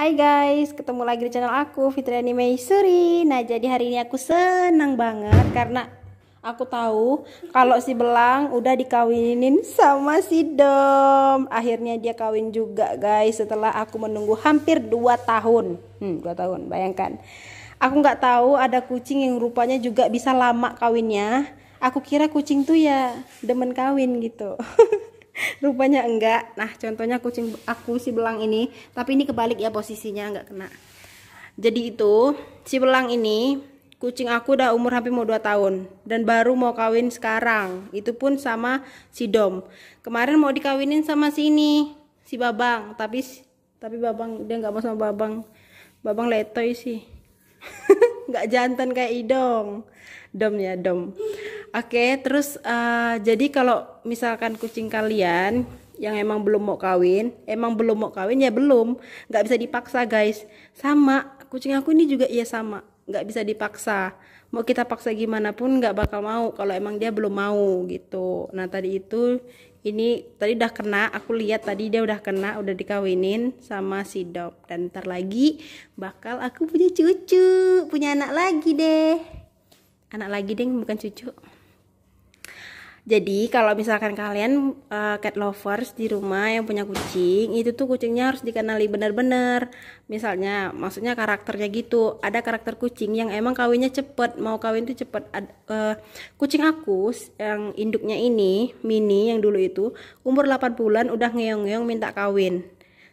Hai guys, ketemu lagi di channel aku Fitri Anime Suri. Nah, jadi hari ini aku senang banget karena aku tahu kalau si Belang udah dikawinin sama si Dom. Akhirnya dia kawin juga, guys, setelah aku menunggu hampir 2 tahun. Hmm, 2 tahun, bayangkan. Aku nggak tahu ada kucing yang rupanya juga bisa lama kawinnya. Aku kira kucing tuh ya demen kawin gitu. rupanya enggak nah contohnya kucing aku si belang ini tapi ini kebalik ya posisinya enggak kena jadi itu si belang ini kucing aku udah umur hampir mau 2 tahun dan baru mau kawin sekarang itu pun sama si Dom kemarin mau dikawinin sama si ini si Babang tapi tapi Babang dia enggak mau sama Babang Babang letoy sih enggak jantan kayak Idong Dom ya Dom Oke, okay, terus uh, jadi kalau misalkan kucing kalian yang emang belum mau kawin, emang belum mau kawin ya belum, nggak bisa dipaksa guys. Sama kucing aku ini juga ya sama, nggak bisa dipaksa. Mau kita paksa gimana pun nggak bakal mau kalau emang dia belum mau gitu. Nah tadi itu ini tadi udah kena, aku lihat tadi dia udah kena, udah dikawinin sama si dan ntar lagi bakal aku punya cucu, punya anak lagi deh. Anak lagi deh bukan cucu. Jadi kalau misalkan kalian uh, cat lovers di rumah yang punya kucing, itu tuh kucingnya harus dikenali benar-benar. Misalnya, maksudnya karakternya gitu. Ada karakter kucing yang emang kawinnya cepet, mau kawin tuh cepet. Ad, uh, kucing aku yang induknya ini, mini yang dulu itu, umur 8 bulan udah ngeyong ngeong minta kawin.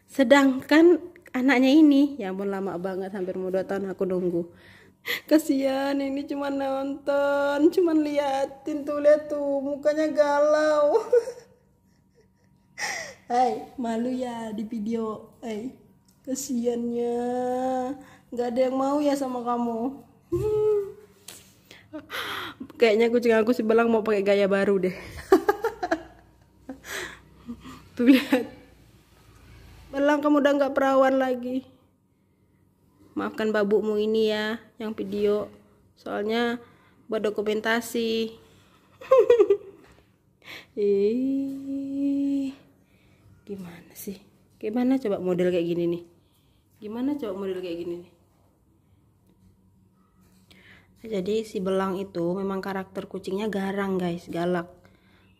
Sedangkan anaknya ini, ya ampun lama banget, hampir mau 2 tahun aku nunggu kasihan ini cuma nonton cuma liatin tuh liat tuh mukanya galau Hai, malu ya di video. Hai, hey, kasiannya. Nggak ada yang mau ya sama kamu. Kayaknya kucing aku si Belang mau pakai gaya baru deh. tuh lihat. Belang kamu udah nggak perawan lagi maafkan babukmu ini ya yang video soalnya buat dokumentasi gimana sih gimana coba model kayak gini nih gimana coba model kayak gini nih jadi si belang itu memang karakter kucingnya garang guys galak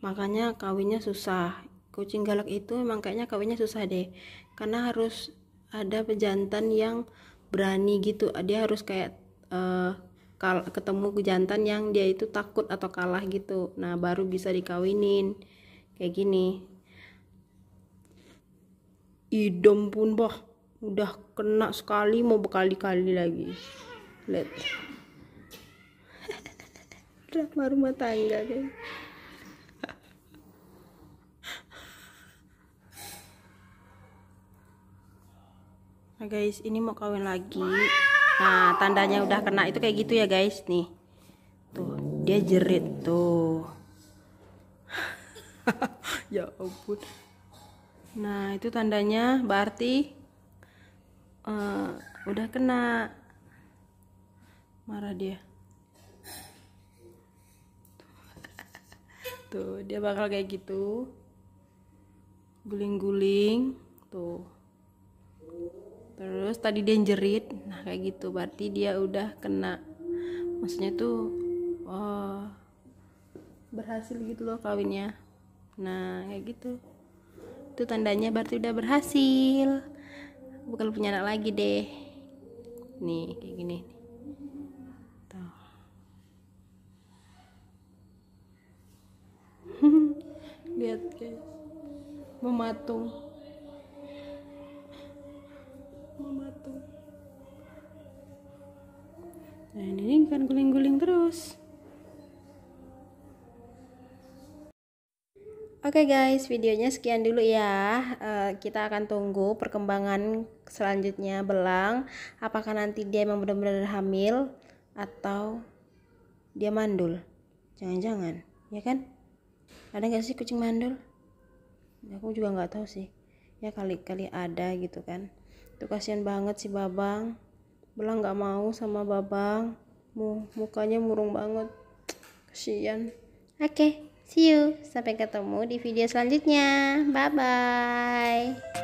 makanya kawinnya susah kucing galak itu memang kayaknya kawinnya susah deh karena harus ada pejantan yang berani gitu dia harus kayak uh, ketemu jantan yang dia itu takut atau kalah gitu nah baru bisa dikawinin kayak gini idom pun bah udah kena sekali mau berkali-kali lagi lihat drama rumah tangga kan Nah guys, ini mau kawin lagi. Nah, tandanya udah kena itu kayak gitu ya guys nih. Tuh, dia jerit tuh. ya ampun. Nah, itu tandanya berarti uh, udah kena. Marah dia. Tuh, dia bakal kayak gitu. Guling-guling. Tuh terus tadi dia jerit nah kayak gitu berarti dia udah kena maksudnya tuh oh, berhasil gitu loh kawinnya nah kayak gitu itu tandanya berarti udah berhasil bukan punya anak lagi deh nih kayak gini tuh lihat guys mematung nah ini kan guling-guling terus Oke okay guys, videonya sekian dulu ya. Uh, kita akan tunggu perkembangan selanjutnya belang. Apakah nanti dia memang benar-benar hamil atau dia mandul? Jangan-jangan, ya kan? Ada nggak sih kucing mandul? Aku juga nggak tahu sih. Ya kali-kali ada gitu kan. Tuh kasihan banget sih Babang. Bella nggak mau sama Babang Mu, mukanya murung banget kasian. oke okay, see you sampai ketemu di video selanjutnya bye bye